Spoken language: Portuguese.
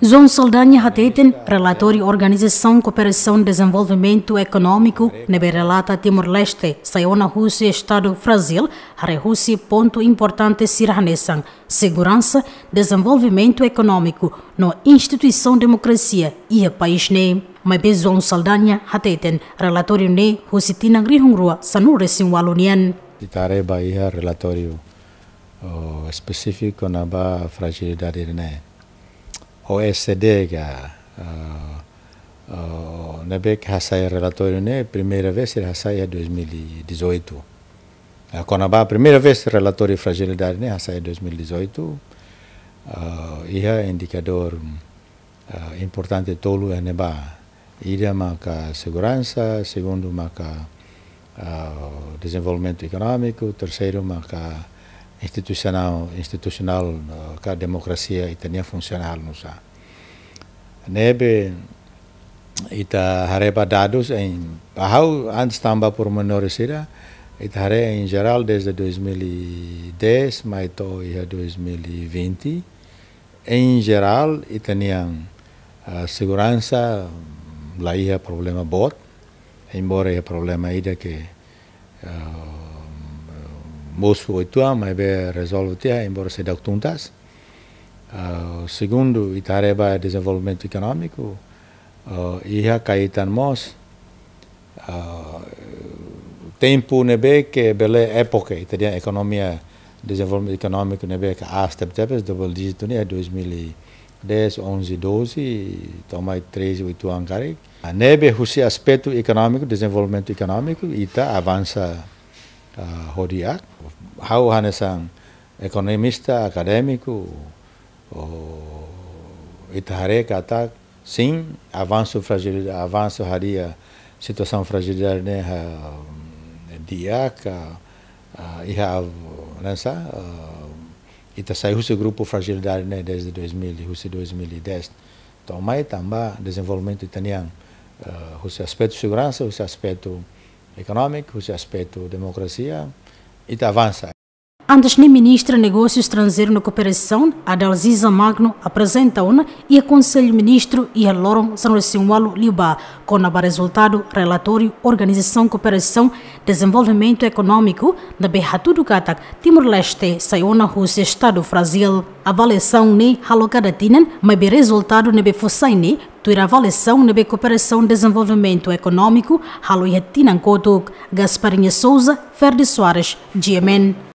João Saldanha Hateten, relator Organização Cooperação e Desenvolvimento Econômico, Neberelata Timor-Leste, saiu na Rússia Estado Brasil, a Rússia ponto importante Siranesan, segurança, desenvolvimento econômico, na instituição democracia e a país nem. Mas João Saldanha Hateten, relatório ne Rússia Tinangri Hungrua, Sanure Sinwalunian. Itareba ia relatório oh, específico na fragilidade, né? OECD, que uh, uh, na BEC Hassaia relatório, né? Primeira vez, Hassaia é 2018. A primeira vez, relatório de fragilidade, né? Hassaia 2018. Uh, ia é indicador uh, importante tolu é neba. Ia marca segurança, segundo marca uh, desenvolvimento econômico, terceiro marca institucional, institucional a democracia, ita nia fungsional Nebe ita hareba dados em bahau antes tamba por menorisira ita hare em geral desde 2010 mas to ia 2020 em geral ita ah, segurança lá ia problema bot embora ia problema ida que uh, moço, oito anos, mas resolve ter, embora seja dá tuntas. Uh, ah, segundo, Itareba é desenvolvimento econômico. Uh, ah, ia Caetan Mos. Uh, ah, tempo nebe que é bela época, teria economia, desenvolvimento econômico nebe que é né, a step step double dígito né 2010, 11, 12, toma 3, 8 anos cari. Nebe esse aspecto econômico, desenvolvimento econômico, ita tá, avança ah, horiak, hau hanezan ekonomista, acadêmico, o Itaharek atak, sim, avanço fragilidade, avanço haria situação fragilidade né, eh, diaka, ah, iha nessa, ah, ita saiu esse grupo fragilidade né desde 2000, husi 2010. Então, mais também desenvolvimento italiano, uh, esse aspecto de segurança, esse aspecto econômico, esse aspecto democracia, e avança. Antes, Ministro ministra Negócios Estrangeiros na Cooperação, Adalziza Magno, apresenta o e a Conselho Ministro e a Loron Sanosinwalo Liba, com o resultado relatório Organização Cooperação Desenvolvimento Econômico da Berratu do Catar, Timor-Leste, Saiona, Rússia, Estado, Brasil. Avaliação ne tinen, mas o resultado ne Befusaine, ter avaliação na cooperação desenvolvimento econômico, Haloyatinan Kotuk, Gasparinha Souza, Ferdi Soares, GMN.